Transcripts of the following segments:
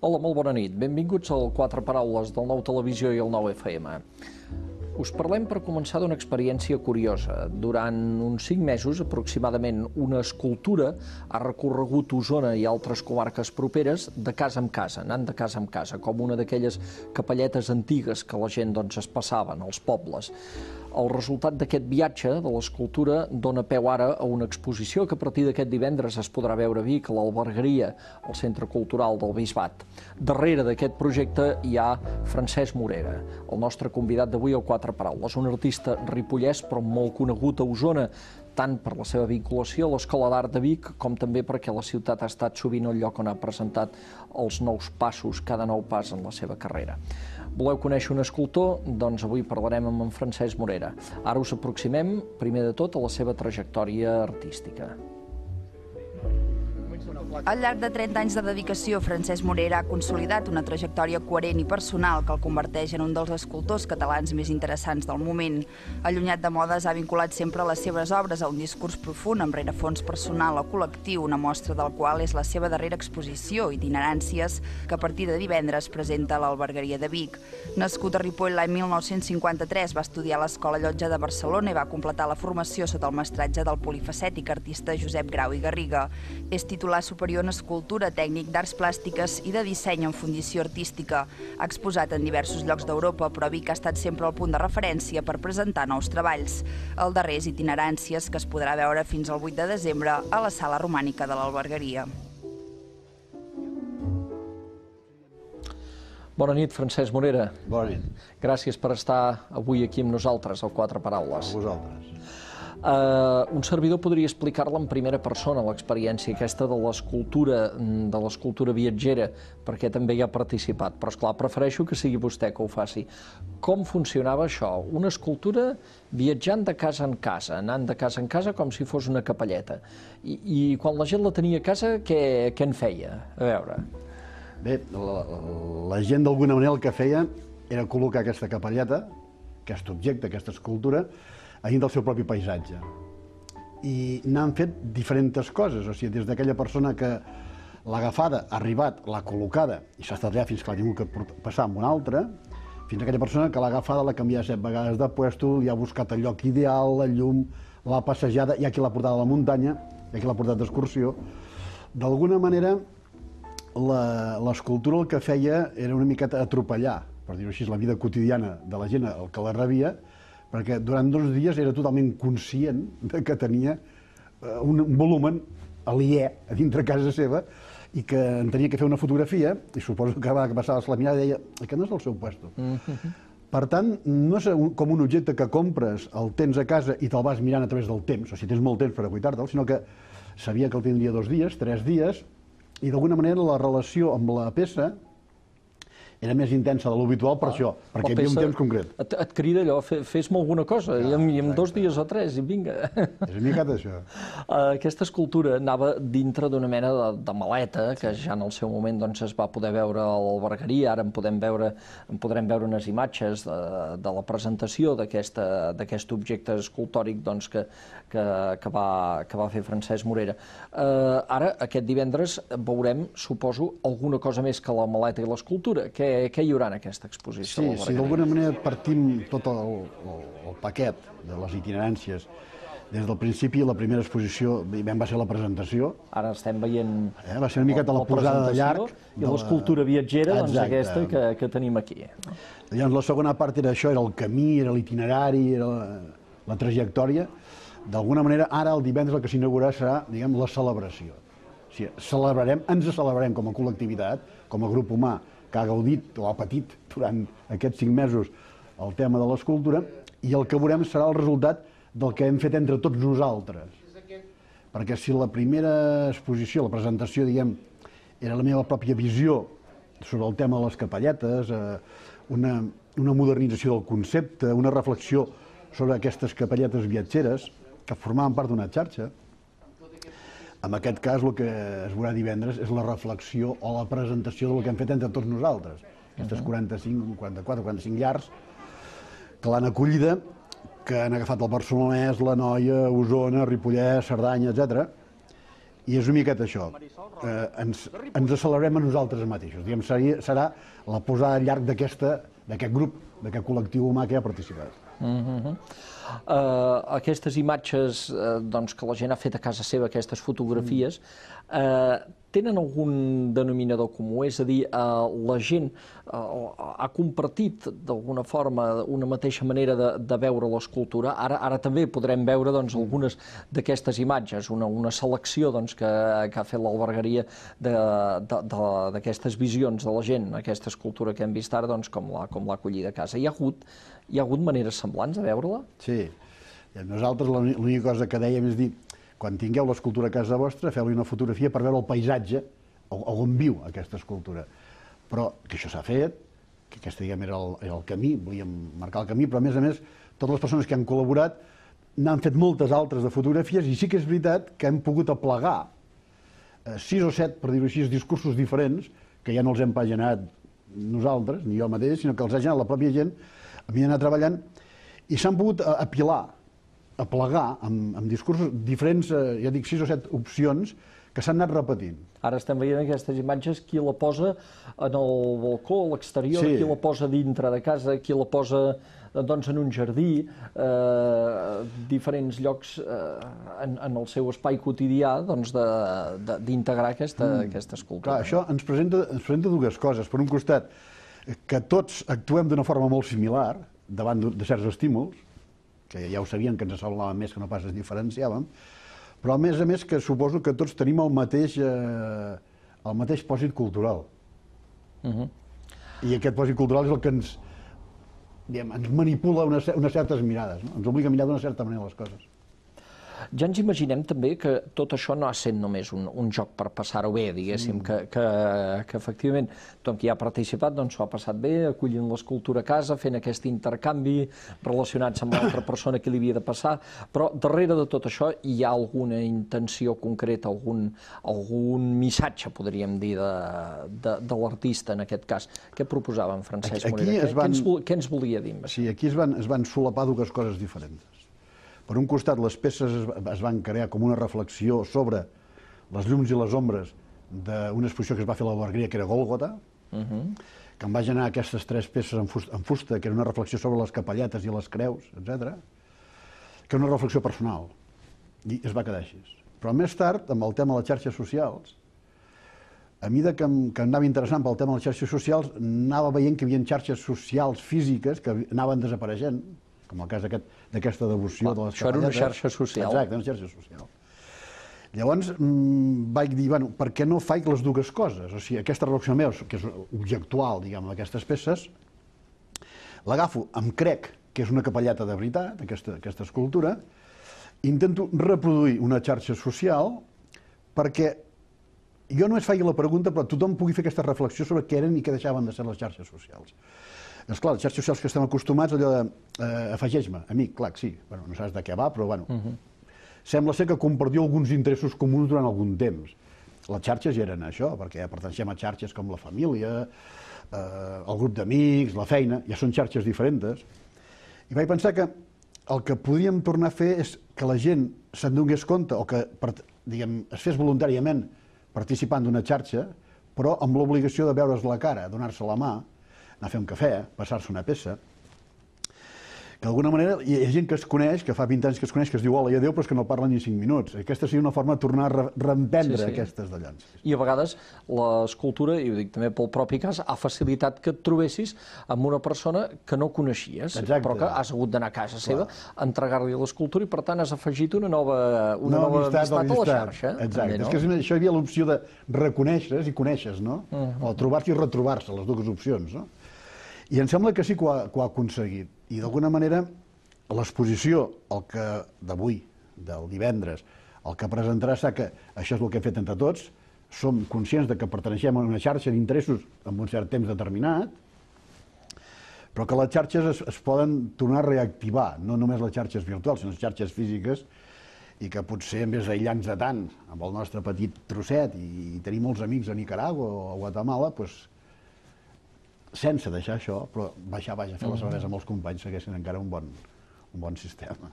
Hola, molt bona nit. Benvinguts al Quatre Paraules del Nou Televisió i el Nou FM. Us parlem per començar d'una experiència curiosa. Durant uns cinc mesos, aproximadament, una escultura ha recorregut Osona i altres comarques properes de casa en casa, anant de casa en casa, com una d'aquelles capelletes antigues que la gent doncs, es passaven als pobles. El resultat d'aquest viatge de l'escultura dona peu ara a una exposició que a partir d'aquest divendres es podrà veure a Vic, a l'Albergaria, al Centre Cultural del Bisbat. Darrere d'aquest projecte hi ha Francesc Morera, el nostre convidat d'avui al 4 altra paraula. És un artista ripollès, però molt conegut a Osona, tant per la seva vinculació a l'Escola d'Art de Vic com també perquè la ciutat ha estat sovint el lloc on ha presentat els nous passos, cada nou pas en la seva carrera. Voleu conèixer un escultor? Doncs avui parlarem amb en Francesc Morera. Ara us aproximem, primer de tot, a la seva trajectòria artística. Al llarg de 30 anys de dedicació, Francesc Morera ha consolidat una trajectòria coherent i personal que el converteix en un dels escultors catalans més interessants del moment. Allunyat de modes, ha vinculat sempre les seves obres a un discurs profund amb rerefons personal o col·lectiu, una mostra del qual és la seva darrera exposició, i Itineràncies, que a partir de divendres presenta a l'Albergaria de Vic. Nascut a Ripoll l'any 1953, va estudiar a l'Escola Llotja de Barcelona i va completar la formació sota el mestratge del polifacètic artista Josep Grau i Garriga. És titular superior superior en escultura, tècnic d'arts plàstiques i de disseny en fundició artística. Ha exposat en diversos llocs d'Europa, però Vic ha estat sempre el punt de referència per presentar nous treballs. El darrer és Itineràncies, que es podrà veure fins al 8 de desembre a la Sala Romànica de l'Albergueria. Bona nit, Francesc Morera. Bona nit. Gràcies per estar avui aquí amb nosaltres, al Quatre Paraules. A vosaltres eh, un servidor podria explicar-la en primera persona, l'experiència aquesta de l'escultura, mm, de l'escultura viatgera, perquè també hi ha participat. Però, és clar, prefereixo que sigui vostè que ho faci. Com funcionava això? Una escultura viatjant de casa en casa, anant de casa en casa com si fos una capelleta. I, i quan la gent la tenia a casa, què, què en feia? A veure... Bé, la, la gent d'alguna manera el que feia era col·locar aquesta capelleta, aquest objecte, aquesta escultura, a dins del seu propi paisatge. I n'han fet diferents coses, o sigui, des d'aquella persona que l'ha agafada, ha arribat, l'ha col·locada i s'ha estat allà fins que l'ha tingut que passar amb una altra, fins a aquella persona que l'ha agafada, l'ha canviat set vegades de puesto, li ha buscat el lloc ideal, la llum, la passejada, i aquí l'ha portada a la muntanya, i aquí l'ha portat d'excursió. D'alguna manera, l'escultura el que feia era una miqueta atropellar, per dir-ho així, la vida quotidiana de la gent, el que la rebia, perquè durant dos dies era totalment conscient de que tenia eh, un volumen alié a dintre casa seva i que en tenia que fer una fotografia, i suposo que va passar la mirada i deia, aquest no és el seu puesto. Mm -hmm. Per tant, no és com un objecte que compres, el tens a casa i te'l vas mirant a través del temps, o si tens molt temps per acuitar-te'l, sinó que sabia que el tindria dos dies, tres dies, i d'alguna manera la relació amb la peça era més intensa de l'habitual per ah, això, perquè hi havia un temps concret. Et, et crida allò, fes-me alguna cosa, ja, i, en, i en dos dies o tres, i vinga. És una mica això. Ah, aquesta escultura anava dintre d'una mena de, de maleta, que ja en el seu moment doncs, es va poder veure a l'albergaria, ara en, podem veure, en podrem veure unes imatges de, de la presentació d'aquest objecte escultòric doncs, que, que, que, va, que va fer Francesc Morera. Uh, ara, aquest divendres, veurem, suposo, alguna cosa més que la maleta i l'escultura. Què què, què hi haurà en aquesta exposició? Sí, si sí, d'alguna manera partim tot el, el, el paquet de les itineràncies des del principi, la primera exposició ben va ser la presentació. Ara estem veient eh, va ser una miqueta la, la posada de llarg. I l'escultura la... viatgera, doncs, Exacte. doncs aquesta que, que tenim aquí. No? Llavors la segona part era això, era el camí, era l'itinerari, era la, la trajectòria. D'alguna manera, ara el divendres el que s'inaugurarà serà, diguem, la celebració. O sigui, celebrarem, ens celebrarem com a col·lectivitat, com a grup humà, que ha gaudit o ha patit durant aquests cinc mesos el tema de l'escultura i el que veurem serà el resultat del que hem fet entre tots nosaltres. Perquè si la primera exposició, la presentació, diguem, era la meva pròpia visió sobre el tema de les capelletes, eh, una, una modernització del concepte, una reflexió sobre aquestes capelletes viatgeres que formaven part d'una xarxa, en aquest cas, el que es veurà divendres és la reflexió o la presentació del que hem fet entre tots nosaltres. Aquestes 45, 44, 45 llars que l'han acollida, que han agafat el barcelonès, la Noia, Osona, Ripollès, Cerdanya, etc. I és una miqueta això. Eh, ens, ens celebrem a nosaltres mateixos. Diguem, seria, serà la posada al llarg d'aquest grup, d'aquest col·lectiu humà que ha participat. Mm -hmm. uh, aquestes imatges uh, doncs, que la gent ha fet a casa seva, aquestes fotografies, mm. uh, tenen algun denominador comú? És a dir, eh, la gent eh, ha compartit d'alguna forma una mateixa manera de, de veure l'escultura. Ara, ara també podrem veure doncs, mm. algunes d'aquestes imatges, una, una selecció doncs, que, que ha fet l'albergaria d'aquestes visions de la gent, aquesta escultura que hem vist ara, doncs, com l'ha acollida a casa. Hi ha hagut, hi ha hagut maneres semblants de veure-la? Sí. Nosaltres l'única cosa que dèiem és dir, quan tingueu l'escultura a casa vostra, feu-li una fotografia per veure el paisatge on viu aquesta escultura. Però que això s'ha fet, que aquest diguem, era, el, era el camí, volíem marcar el camí, però a més a més, totes les persones que han col·laborat n'han fet moltes altres de fotografies i sí que és veritat que hem pogut aplegar eh, sis o set, per dir-ho així, discursos diferents, que ja no els hem paginat nosaltres, ni jo mateix, sinó que els ha generat la pròpia gent, havien anat treballant, i s'han pogut eh, apilar a plegar amb, amb discursos diferents, eh, ja dic, sis o set opcions que s'han anat repetint. Ara estem veient aquestes imatges, qui la posa en el balcó, a l'exterior, sí. qui la posa dintre de casa, qui la posa eh, doncs, en un jardí, eh, diferents llocs eh, en, en el seu espai quotidià doncs, d'integrar doncs, aquesta, mm. aquesta escultura. Clar, això ens presenta, ens presenta dues coses. Per un costat, que tots actuem d'una forma molt similar davant de certs estímuls, que ja ho sabien que ens semblava més que no pas es diferenciàvem, però a més a més que suposo que tots tenim el mateix, eh, el mateix pòsit cultural. Uh mhm. -huh. I aquest pòsit cultural és el que ens, diguem, ens manipula unes, unes certes mirades, no? ens obliga a mirar d'una certa manera les coses. Ja ens imaginem també que tot això no ha sent només un, un joc per passar-ho bé, diguéssim, mm. que, que, que efectivament tothom que hi ha participat doncs s'ho ha passat bé, acollint l'escultura a casa, fent aquest intercanvi relacionat amb l'altra persona que li havia de passar, però darrere de tot això hi ha alguna intenció concreta, algun, algun missatge, podríem dir, de, de, de l'artista en aquest cas. Què proposava en Francesc aquí, Morera? Van... Què, ens, què ens volia dir? Sí, aquí es van, es van solapar dues coses diferents. Per un costat, les peces es, es van crear com una reflexió sobre les llums i les ombres d'una exposició que es va fer a la Bargria, que era Gòlgota, uh -huh. que em va generar aquestes tres peces en fusta, en fusta, que era una reflexió sobre les capelletes i les creus, etc que una reflexió personal. I es va quedar així. Però més tard, amb el tema de les xarxes socials, a mesura que, em, que anava interessant pel tema de les xarxes socials, anava veient que hi havia xarxes socials físiques que anaven desapareixent, com el cas d'aquesta aquest, devoció Clar, de les Això era una xarxa social. Exacte, una xarxa social. Llavors mmm, vaig dir, bueno, per què no faig les dues coses? O sigui, aquesta relació meva, que és objectual, diguem, d'aquestes peces, l'agafo, em crec que és una capelleta de veritat, aquesta, aquesta escultura, intento reproduir una xarxa social perquè jo només faig la pregunta, però tothom pugui fer aquesta reflexió sobre què eren i què deixaven de ser les xarxes socials. Doncs clar, les xarxes socials que estem acostumats, allò de eh, afegeix-me, amic, clar, sí, bueno, no saps de què va, però bueno, uh mhm. -huh. sembla ser que compartiu alguns interessos comuns durant algun temps. Les xarxes eren això, perquè pertencem a xarxes com la família, eh, el grup d'amics, la feina, ja són xarxes diferents. I vaig pensar que el que podíem tornar a fer és que la gent se'n donés compte o que diguem, es fes voluntàriament participant d'una xarxa, però amb l'obligació de veure's la cara, donar-se la mà, anar a fer un cafè, passar-se una peça, que d'alguna manera hi ha gent que es coneix, que fa 20 anys que es coneix, que es diu hola i adéu, però és que no parlen ni 5 minuts. Aquesta seria una forma de tornar a reemprendre sí, sí. aquestes dallans. I a vegades l'escultura, i ho dic també pel propi cas, ha facilitat que et trobessis amb una persona que no coneixies, Exacte. però que has hagut d'anar a casa seva, entregar-li l'escultura i per tant has afegit una nova, una no, nova amistat, amistat a la xarxa. Exacte, també, no? és que això hi havia l'opció de reconèixer i conèixer, no? Uh mm. -huh. O trobar-se i retrobar-se, les dues opcions, no? I em sembla que sí que ho ha, que ho ha aconseguit. I d'alguna manera l'exposició, el que d'avui, del divendres, el que presentarà serà que això és el que hem fet entre tots, som conscients de que perteneixem a una xarxa d'interessos en un cert temps determinat, però que les xarxes es, es poden tornar a reactivar, no només les xarxes virtuals, sinó les xarxes físiques, i que potser en vez d'aïllants de tant amb el nostre petit trosset i, i tenir molts amics a Nicaragua o a Guatemala, doncs, sense deixar això, però baixar baix a fer la mhm. cervesa amb els companys segueixen encara un bon, un bon sistema.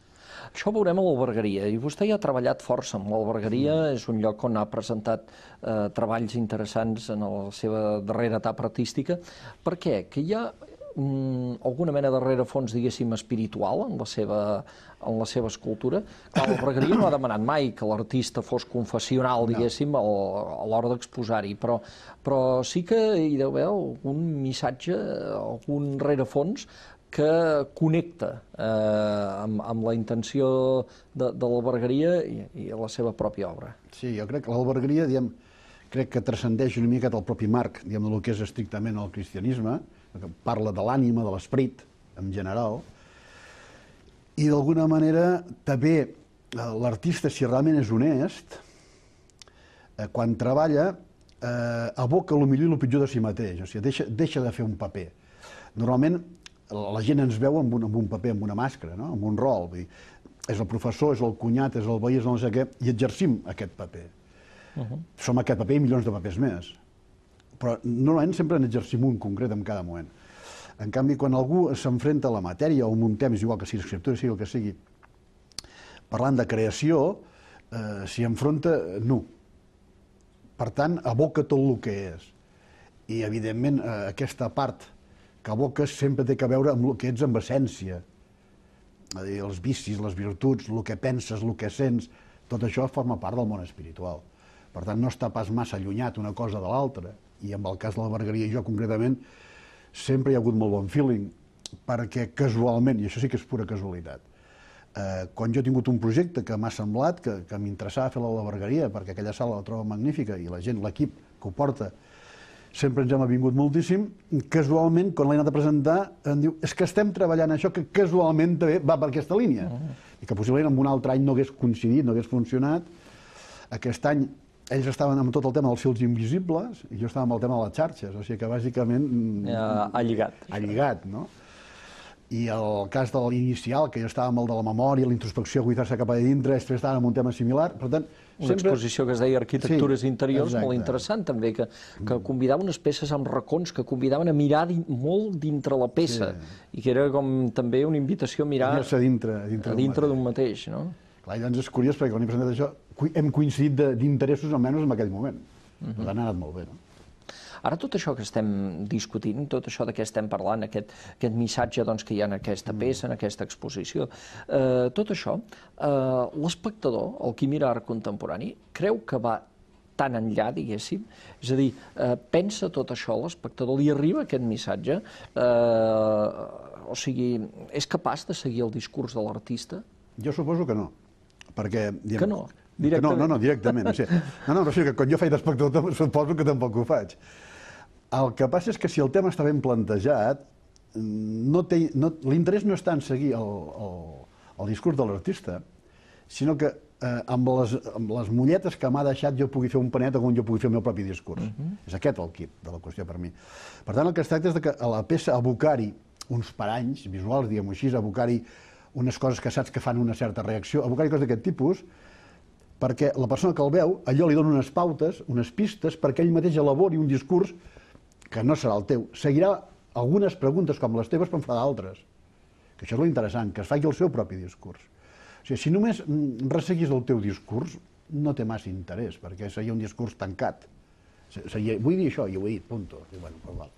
Això ho veurem a l'albergaria, i vostè ja ha treballat força amb l'albergaria, mm. és un lloc on ha presentat eh, treballs interessants en la seva darrera etapa artística. Per què? Que hi ha mm, alguna mena de rerefons, diguéssim, espiritual en la seva, en la seva escultura. Clar, el Regrier no ha demanat mai que l'artista fos confessional, diguéssim, no. a l'hora d'exposar-hi, però, però sí que hi deu haver algun missatge, algun rerefons que connecta eh, amb, amb la intenció de, de l'albergueria i, i la seva pròpia obra. Sí, jo crec que l'albergueria, diem, crec que transcendeix una mica del propi marc, diguem, del que és estrictament el cristianisme, parla de l'ànima, de l'esperit, en general, i d'alguna manera també eh, l'artista, si realment és honest, eh, quan treballa, eh, aboca el millor i el pitjor de si mateix, o sigui, deixa, deixa de fer un paper. Normalment la gent ens veu amb un, amb un paper, amb una màscara, no? amb un rol, vull dir, és el professor, és el cunyat, és el veí, és el no sé què, i exercim aquest paper. Uh -huh. Som aquest paper i milions de papers més però normalment sempre n'exercim un concret en cada moment. En canvi, quan algú s'enfrenta a la matèria o un temps, igual que sigui escriptura, sigui el que sigui, parlant de creació, eh, s'hi enfronta nu. Per tant, aboca tot el que és. I, evidentment, eh, aquesta part que aboques sempre té que veure amb el que ets amb essència. És dir, els vicis, les virtuts, el que penses, el que sents, tot això forma part del món espiritual. Per tant, no està pas massa allunyat una cosa de l'altra i amb el cas de la Margarida i jo concretament, sempre hi ha hagut molt bon feeling, perquè casualment, i això sí que és pura casualitat, eh, quan jo he tingut un projecte que m'ha semblat que, que m'interessava fer la Bergueria, perquè aquella sala la trobo magnífica i la gent, l'equip que ho porta, sempre ens hem vingut moltíssim, casualment, quan l'he anat a presentar, em diu, és que estem treballant això que casualment també va per aquesta línia, mm. i que possiblement en un altre any no hagués coincidit, no hagués funcionat. Aquest any ells estaven amb tot el tema dels fils invisibles i jo estava amb el tema de les xarxes, o sigui que bàsicament... Mm, ha lligat. Ha lligat, no? I el cas de l'inicial, que jo estava amb el de la memòria, la introspecció, cuidar-se cap a dintre, després estava amb un tema similar, per tant... Una sempre... exposició que es deia Arquitectures sí, Interiors, exacte. molt interessant també, que, que convidava unes peces amb racons, que convidaven a mirar din, molt dintre la peça, sí. i que era com també una invitació a mirar... A dintre, dintre, a dintre d'un mateix. mateix, no? Clar, llavors és curiós, perquè quan he presentat això, hem coincidit d'interessos almenys en aquell moment. Uh mm-hmm. -huh. Per tant, ha anat molt bé, no? Ara tot això que estem discutint, tot això de què estem parlant, aquest, aquest missatge doncs, que hi ha en aquesta mm. peça, en aquesta exposició, eh, tot això, eh, l'espectador, el qui mira art contemporani, creu que va tan enllà, diguéssim? És a dir, eh, pensa tot això, l'espectador li arriba aquest missatge? Eh, o sigui, és capaç de seguir el discurs de l'artista? Jo suposo que no, perquè... Diem, que no? Directament. No, no, no, directament. O sigui, no, no, però o sigui, que quan jo faig d'espectador suposo que tampoc ho faig. El que passa és que si el tema està ben plantejat, no no, l'interès no està en seguir el, el, el discurs de l'artista, sinó que eh, amb, les, amb les mulletes que m'ha deixat jo pugui fer un panet o jo pugui fer el meu propi discurs. Uh mhm. -huh. És aquest el kit de la qüestió per mi. Per tant, el que es tracta és de que a la peça abocar-hi uns paranys visuals, diguem-ho així, abocar-hi unes coses que saps que fan una certa reacció, abocar-hi coses d'aquest tipus, perquè la persona que el veu, allò li dona unes pautes, unes pistes, perquè ell mateix elabori un discurs que no serà el teu. Seguirà algunes preguntes com les teves, però en farà d'altres. Que això és interessant, que es faci el seu propi discurs. O sigui, si només mm, resseguis el teu discurs, no té massa interès, perquè seria un discurs tancat. Seria, vull dir això, i ho he dit, punto. I bueno, però val.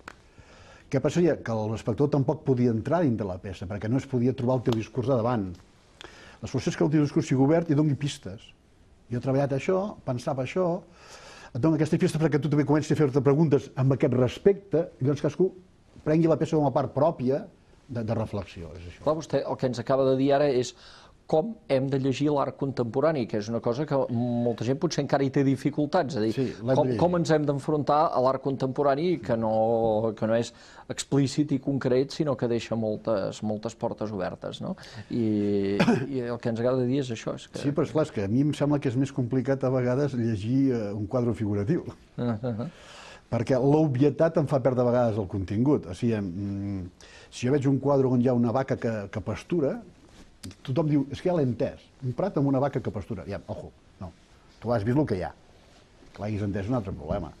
Què passaria? Que l'espectador tampoc podia entrar dintre la peça, perquè no es podia trobar el teu discurs de davant. La solució és que el teu discurs sigui obert i doni pistes. Jo he treballat això, pensava això, et dono aquesta pista perquè tu també comencis a fer-te preguntes amb aquest respecte, i llavors cadascú prengui la peça com a part pròpia de, de reflexió. És això. Clar, vostè el que ens acaba de dir ara és com hem de llegir l'art contemporani, que és una cosa que molta gent potser encara hi té dificultats, és a dir, sí, com, com ens hem d'enfrontar a l'art contemporani que no, que no és explícit i concret, sinó que deixa moltes, moltes portes obertes, no? I, i el que ens agrada dir és això. És que... Sí, però esclar, és que a mi em sembla que és més complicat a vegades llegir eh, un quadre figuratiu. Uh -huh perquè l'obvietat em fa perdre a vegades el contingut. O sigui, si jo veig un quadre on hi ha una vaca que, que pastura, tothom diu, és que ja l'he entès, un prat amb una vaca que pastura. Ja, ojo, no, tu has vist el que hi ha. Que l'hagis entès un altre problema.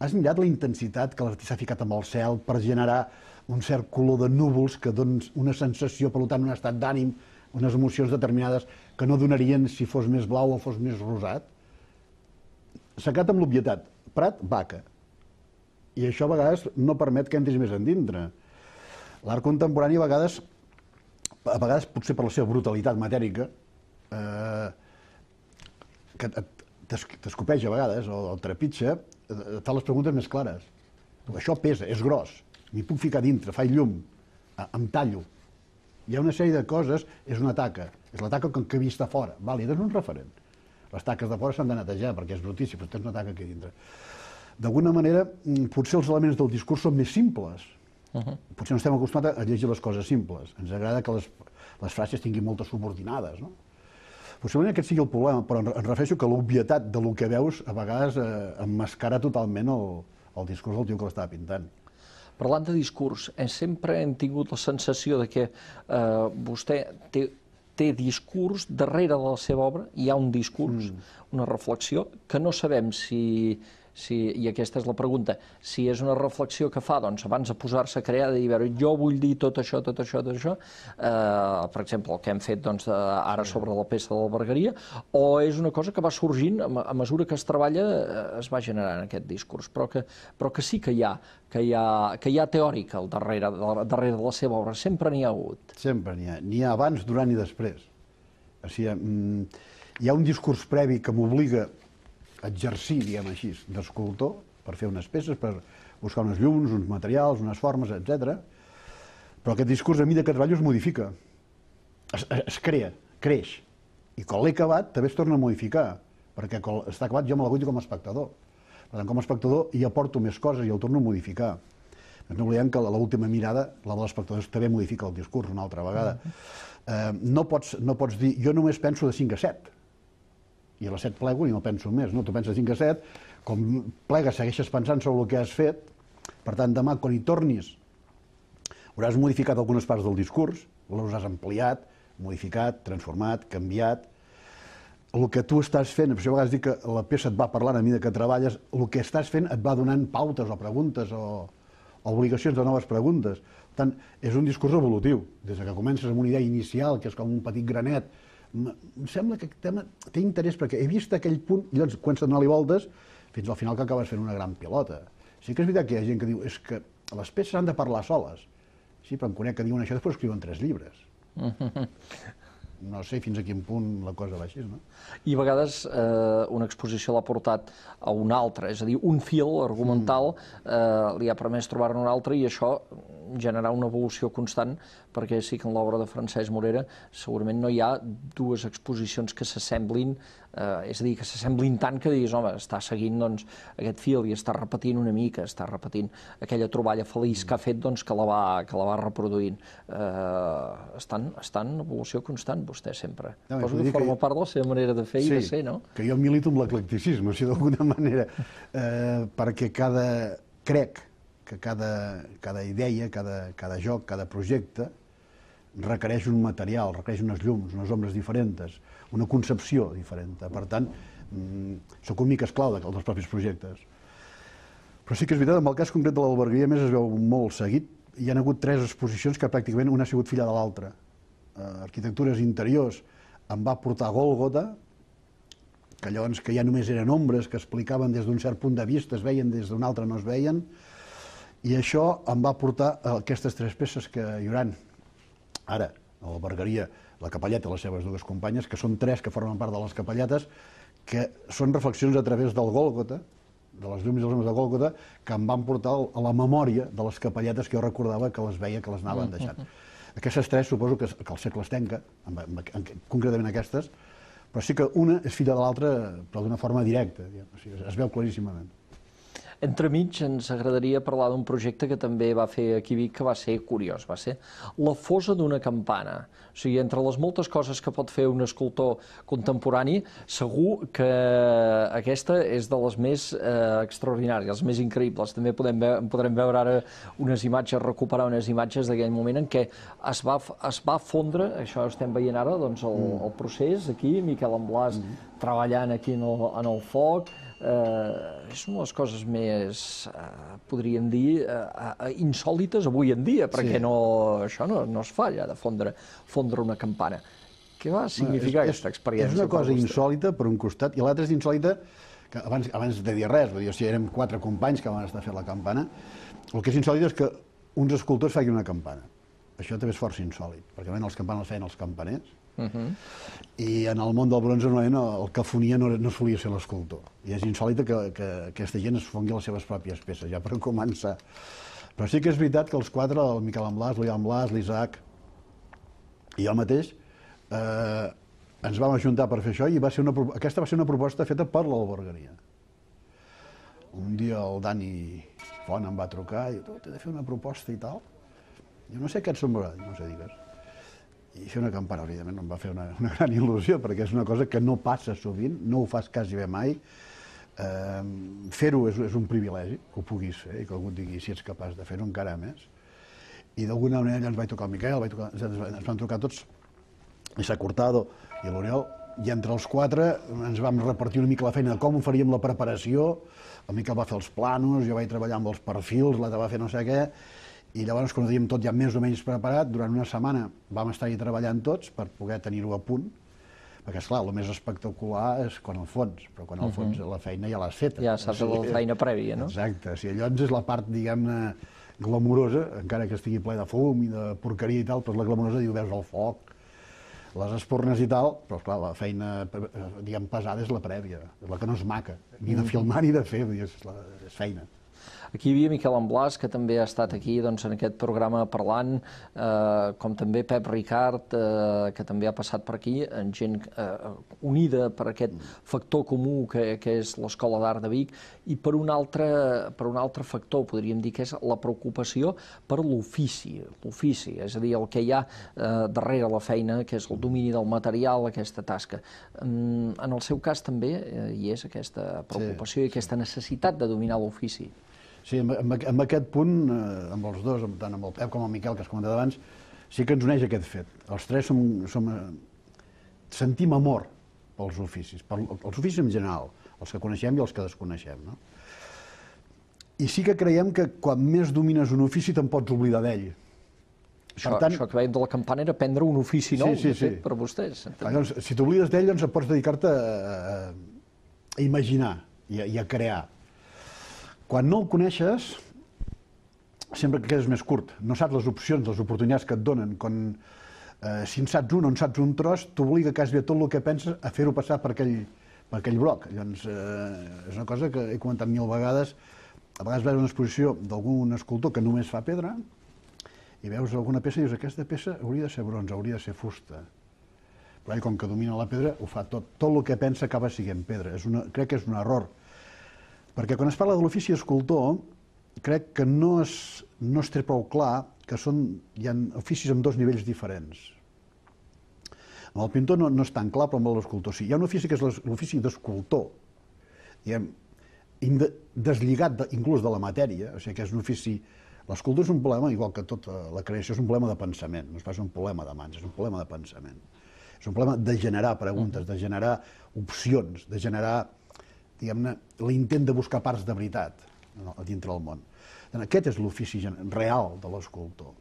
Has mirat la intensitat que l'artista ha ficat amb el cel per generar un cert color de núvols que dones una sensació, per tant, un estat d'ànim, unes emocions determinades que no donarien si fos més blau o fos més rosat? Secat amb l'obvietat, Prat, vaca. I això a vegades no permet que entris més endintre. L'art contemporani a vegades a vegades potser per la seva brutalitat matèrica, eh, que t'escopeix a vegades o el trepitja, eh, fa les preguntes més clares. Això pesa, és gros, m'hi puc ficar dintre, faig llum, em tallo. Hi ha una sèrie de coses, és una taca, és la taca que, que he vist a fora, vale, és doncs un referent. Les taques de fora s'han de netejar perquè és brutíssim, però tens una taca aquí dintre. D'alguna manera, mm, potser els elements del discurs són més simples, -huh. Potser no estem acostumats a llegir les coses simples. Ens agrada que les, les frases tinguin moltes subordinades, no? Possiblement aquest sigui el problema, però em refereixo que l'obvietat de lo que veus a vegades eh, emmascara totalment el, el discurs del tio que l'estava pintant. Parlant de discurs, eh, sempre hem tingut la sensació de que eh, vostè té té discurs, darrere de la seva obra hi ha un discurs, mm. una reflexió, que no sabem si, si, i aquesta és la pregunta, si és una reflexió que fa doncs, abans de posar-se a crear, de dir, veure, jo vull dir tot això, tot això, tot això, eh, per exemple, el que hem fet doncs, ara sobre la peça de la Bergueria, o és una cosa que va sorgint a mesura que es treballa, eh, es va generant aquest discurs, però que, però que sí que hi ha, que hi ha, que hi ha teòrica al darrere, darrere de la seva obra, sempre n'hi ha hagut. Sempre n'hi ha, n'hi ha abans, durant i després. O sigui, mm, hi ha un discurs previ que m'obliga exercir, diguem així, d'escultor, per fer unes peces, per buscar unes llums, uns materials, unes formes, etc. Però aquest discurs, a mida que treballo, es modifica, es, es, es crea, creix. I quan l'he acabat, també es torna a modificar, perquè quan està acabat jo me l'aguanto com a espectador. Per tant, com a espectador hi aporto més coses i el torno a modificar. Doncs no oblidem que l'última mirada, la de l'espectador, també modifica el discurs una altra vegada. Uh mm-hmm. -huh. eh, no, pots, no pots dir, jo només penso de 5 a 7, i a les 7 plego i no penso més, no? Tu penses 5 a 7, com plegues segueixes pensant sobre el que has fet, per tant, demà, quan hi tornis, hauràs modificat algunes parts del discurs, les has ampliat, modificat, transformat, canviat, el que tu estàs fent, per això a vegades dic que la peça et va parlant a mesura que treballes, el que estàs fent et va donant pautes o preguntes o, o obligacions de noves preguntes. Per tant, és un discurs evolutiu. Des que comences amb una idea inicial, que és com un petit granet em sembla que aquest tema té interès perquè he vist aquell punt, i llavors quan se donar-li voltes, fins al final que acabes fent una gran pilota. Sí que és veritat que hi ha gent que diu és que les peces han de parlar soles. Sí, però em conec que diuen això després escriuen tres llibres. no sé fins a quin punt la cosa va així, no? I a vegades eh, una exposició l'ha portat a una altra, és a dir, un fil argumental mm. eh, li ha permès trobar-ne un altre i això generar una evolució constant, perquè sí que en l'obra de Francesc Morera segurament no hi ha dues exposicions que s'assemblin Eh, és a dir, que s'assemblin tant que diguis, home, està seguint doncs, aquest fil i està repetint una mica, està repetint aquella troballa feliç que ha fet doncs, que, la va, que la va reproduint. Eh, estan, estan en evolució constant, vostè, sempre. No, Poso que forma que... part de la seva manera de fer sí, i de ser, no? que jo milito amb l'eclecticisme, si d'alguna manera, eh, perquè cada... crec que cada, cada idea, cada, cada joc, cada projecte requereix un material, requereix unes llums, unes ombres diferents, una concepció diferent. Per tant, mm, sóc un mica esclau dels propis projectes. Però sí que és veritat, en el cas concret de l'albergueria, més es veu molt seguit. Hi ha hagut tres exposicions que pràcticament una ha sigut filla de l'altra. Eh, arquitectures interiors em va portar Golgota, que llavors que ja només eren ombres que explicaven des d'un cert punt de vista, es veien des d'un altre, no es veien, i això em va portar a aquestes tres peces que hi haurà. Ara, a l'albergueria, la capelleta i les seves dues companyes, que són tres que formen part de les capelletes, que són reflexions a través del Gòlgota, de les llums i els homes de Gòlgota, que em van portar a la memòria de les capelletes que jo recordava que les veia, que les anaven mm, deixant. Mm -hmm. Aquestes tres suposo que, que el segle es tenca, amb, amb, amb, concretament aquestes, però sí que una és filla de l'altra, però d'una forma directa, o sigui, es veu claríssimament. Entremig ens agradaria parlar d'un projecte que també va fer aquí Vic, que va ser curiós, va ser la fosa d'una campana. O sigui, entre les moltes coses que pot fer un escultor contemporani, segur que aquesta és de les més eh, extraordinàries, les més increïbles. També podem ve podrem veure ara unes imatges, recuperar unes imatges d'aquell moment en què es va, es va fondre, això estem veient ara, doncs el, mm. el procés aquí, Miquel Amblàs mm -hmm. treballant aquí en el, en el foc, eh, és una de les coses més, eh, podríem dir, eh, eh, eh, insòlites avui en dia, perquè sí. no, això no, no es falla, de fondre, fondre una campana. Què va significar és, aquesta experiència? És una cosa insòlita per un costat, i l'altra és insòlita que abans, abans de dir res, vull dir, o sigui, érem quatre companys que van estar fent la campana, el que és insòlid és que uns escultors facin una campana. Això també és força insòlid, perquè els campanes els feien els campaners, -huh. I en el món del bronze, normalment, el que fonia no, no solia ser l'escultor. I és insòlita que, que aquesta gent es fongui les seves pròpies peces, ja per començar. Però sí que és veritat que els quatre, el Miquel Amblàs, l'Ian Blas, l'Isaac i jo mateix, eh, ens vam ajuntar per fer això i va ser una, aquesta va ser una proposta feta per l'Albergaria. Un dia el Dani Font em va trucar i diu, t'he de fer una proposta i tal. Jo no sé què et semblarà, no sé, digues. I això una campana, evidentment, em va fer una, una gran il·lusió, perquè és una cosa que no passa sovint, no ho fas quasi bé mai. Eh, fer-ho és, és un privilegi, que ho puguis fer, i que algú et digui si ets capaç de fer-ho encara més. I d'alguna manera ens va tocar el Miquel, vaig tocar, ens van trucar tots, i s'ha Cortado i l'Oriol, i entre els quatre ens vam repartir una mica la feina de com faríem la preparació, el Miquel va fer els planos, jo vaig treballar amb els perfils, l'altre va fer no sé què, i llavors, ho dèiem, tot ja més o menys preparat, durant una setmana vam estar-hi treballant tots per poder tenir-ho a punt, perquè, esclar, el més espectacular és quan al fons, però quan al mhm. fons uh -huh. la feina ja l'has feta. Ja saps la feina prèvia, no? Exacte, si allò és la part, diguem-ne, glamurosa, encara que estigui ple de fum i de porqueria i tal, però doncs la glamurosa diu, veus el foc, les espornes i tal, però esclar, la feina, eh, diguem, pesada és la prèvia, és la que no es maca, ni de mhm. filmar ni de fer, és, la, és feina. Aquí hi havia Miquel Amblàs, que també ha estat aquí doncs, en aquest programa parlant, eh, com també Pep Ricard, eh, que també ha passat per aquí, en gent eh, unida per aquest factor comú que, que és l'Escola d'Art de Vic, i per un, altre, per un altre factor, podríem dir que és la preocupació per l'ofici, l'ofici, és a dir, el que hi ha eh, darrere la feina, que és el domini del material, aquesta tasca. Mm, en el seu cas també eh, hi és aquesta preocupació sí, i aquesta necessitat de dominar l'ofici. Sí, amb, amb aquest punt, eh, amb els dos, tant amb el Pep com amb el Miquel, que has comentat abans, sí que ens uneix aquest fet. Els tres som, som, eh, sentim amor pels oficis, per, els oficis en general, els que coneixem i els que desconeixem. No? I sí que creiem que quan més domines un ofici te'n pots oblidar d'ell. Això, per tant, això que veiem de la campana era prendre un ofici nou, sí, sí, sí. Fet, per vostès. Llavors, si t'oblides d'ell, doncs et pots dedicar-te a, a, a imaginar i a, i a crear. Quan no el coneixes, sempre que quedes més curt, no saps les opcions, les oportunitats que et donen. Quan, eh, si en saps un o en saps un tros, t'obliga a tot el que penses a fer-ho passar per aquell, per aquell bloc. Llavors, eh, és una cosa que he comentat mil vegades. A vegades veus una exposició d'algun escultor que només fa pedra i veus alguna peça i dius aquesta peça hauria de ser bronze, hauria de ser fusta. Però ell, com que domina la pedra, ho fa tot. Tot el que pensa acaba sent pedra. És una, crec que és un error perquè quan es parla de l'ofici escultor, crec que no es, no es té prou clar que són, hi ha oficis amb dos nivells diferents. Amb el pintor no, no és tan clar, però amb l'escultor sí. Hi ha un ofici que és l'ofici d'escultor, diguem, deslligat de, inclús de la matèria, o sigui que és un ofici... L'escultor és un problema, igual que tota la creació, és un problema de pensament, no és pas un problema de mans, és un problema de pensament. És un problema de generar preguntes, de generar opcions, de generar diguem-ne, l'intent de buscar parts de veritat dintre del món. Aquest és l'ofici real de l'escultor.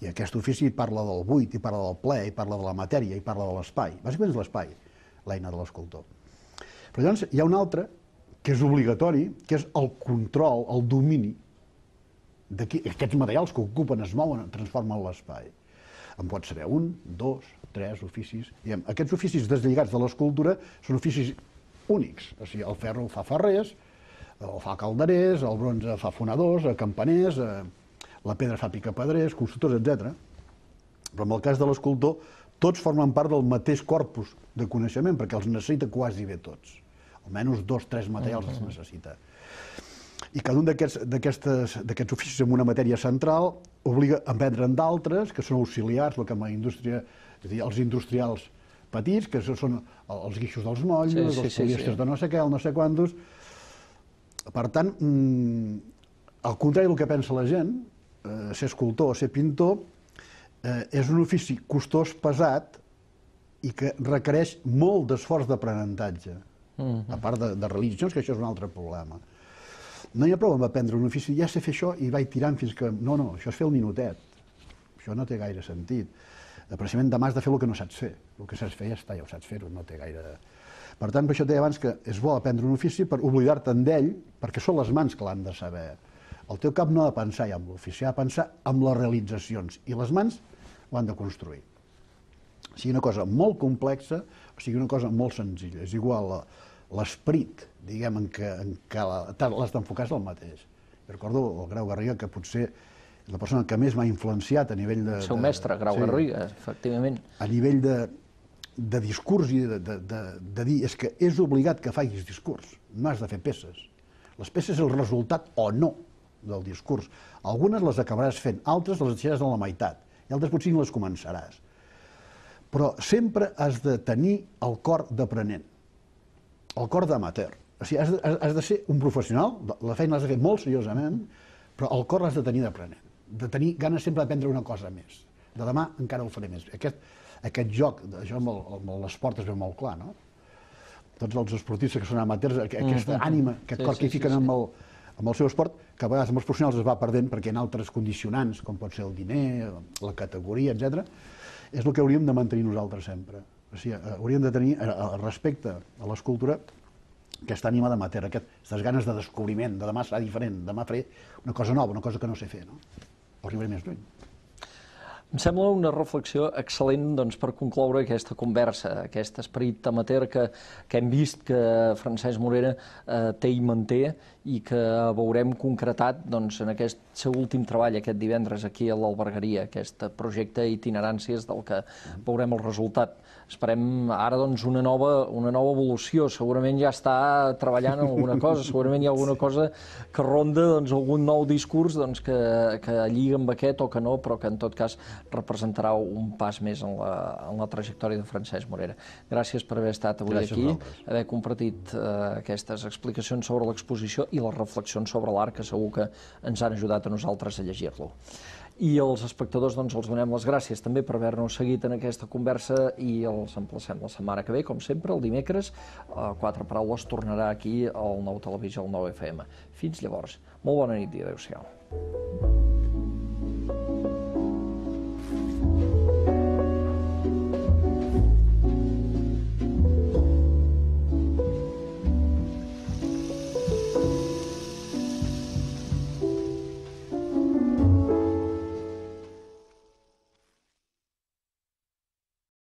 I aquest ofici parla del buit, i parla del ple, i parla de la matèria, i parla de l'espai. Bàsicament és l'espai, l'eina de l'escultor. Però llavors hi ha un altre que és obligatori, que és el control, el domini d'aquests materials que ocupen, es mouen, transformen l'espai. En pot saber un, dos, tres oficis. Diguem, aquests oficis deslligats de l'escultura són oficis únics. O sigui, el ferro fa ferrers, el fa calderers, el bronze fa fonadors, eh, campaners, eh, la pedra fa picapedrers, constructors, etc. Però en el cas de l'escultor, tots formen part del mateix corpus de coneixement, perquè els necessita quasi bé tots. Almenys dos, tres materials els mm-hmm. necessita. I cada un d'aquests oficis amb una matèria central obliga a aprendre'n d'altres, que són auxiliars, el que amb la indústria, és a dir, els industrials petits, que són els guixos dels molles, sí, sí, els poliestres sí, de no sé què, el no sé quantos... Per tant, mm, al contrari del que pensa la gent, eh, ser escultor o ser pintor, eh, és un ofici costós, pesat, i que requereix molt d'esforç d'aprenentatge, mm -hmm. a part de, de religions, que això és un altre problema. No hi ha prou amb aprendre un ofici, ja sé fer això i vaig tirant fins que... No, no, això és fer el ninotet. Això no té gaire sentit. D'apareixement de mà has de fer el que no saps fer. El que saps fer ja està, ja ho saps fer, no té gaire... Per tant, per això et deia abans que és bo aprendre un ofici per oblidar-te'n d'ell, perquè són les mans que l'han de saber. El teu cap no ha de pensar ja en l'ofici, ha de pensar en les realitzacions, i les mans han de construir. O sigui una cosa molt complexa, o sigui una cosa molt senzilla. És igual l'esperit, diguem, en què, en què l'has d'enfocar és el mateix. recordo el Grau Garriga que potser la persona que més m'ha influenciat a nivell de... El seu mestre, Grau sí, Garriga, eh, efectivament. A nivell de, de discurs i de, de, de, de dir és que és obligat que facis discurs, no has de fer peces. Les peces és el resultat o no del discurs. Algunes les acabaràs fent, altres les deixaràs a la meitat, i altres potser no les començaràs. Però sempre has de tenir el cor d'aprenent, el cor d'amateur. O sigui, has de, has de ser un professional, la feina l'has de fer molt seriosament, però el cor l'has de tenir d'aprenent de tenir ganes sempre d'aprendre una cosa més. De demà encara ho faré més. Aquest, aquest joc, això amb, el, amb l'esport es veu molt clar, no? Tots els esportistes que són amateurs, mm-hmm. aquesta mm -hmm. ànima, aquest sí, cor sí, que hi fiquen sí, sí. amb el, amb el seu esport, que a vegades amb els professionals es va perdent perquè en altres condicionants, com pot ser el diner, la categoria, etc, és el que hauríem de mantenir nosaltres sempre. O sigui, eh, hauríem de tenir, eh, respecte a l'escultura, aquesta ànima de mater, aquestes ganes de descobriment, de demà serà diferent, demà faré una cosa nova, una cosa que no sé fer. No? o arribaré més lluny. Em sembla una reflexió excel·lent doncs, per concloure aquesta conversa, aquest esperit amateur que, que hem vist que Francesc Morera eh, té i manté i que veurem concretat doncs, en aquest seu últim treball aquest divendres aquí a l'Albergaria, aquest projecte Itineràncies del que veurem el resultat. Esperem ara doncs, una, nova, una nova evolució, segurament ja està treballant en alguna cosa, segurament hi ha alguna cosa que ronda doncs, algun nou discurs doncs, que, que lliga amb aquest o que no, però que en tot cas representarà un pas més en la, en la trajectòria de Francesc Morera. Gràcies per haver estat avui Gràcies aquí, haver compartit eh, aquestes explicacions sobre l'exposició i les reflexions sobre l'art, que segur que ens han ajudat ajudat a nosaltres a llegir-lo. I als espectadors doncs, els donem les gràcies també per haver-nos seguit en aquesta conversa i els emplacem la setmana que ve, com sempre, el dimecres. A Quatre Paraules tornarà aquí al Nou Televisió, al Nou FM. Fins llavors, molt bona nit i adeu-siau.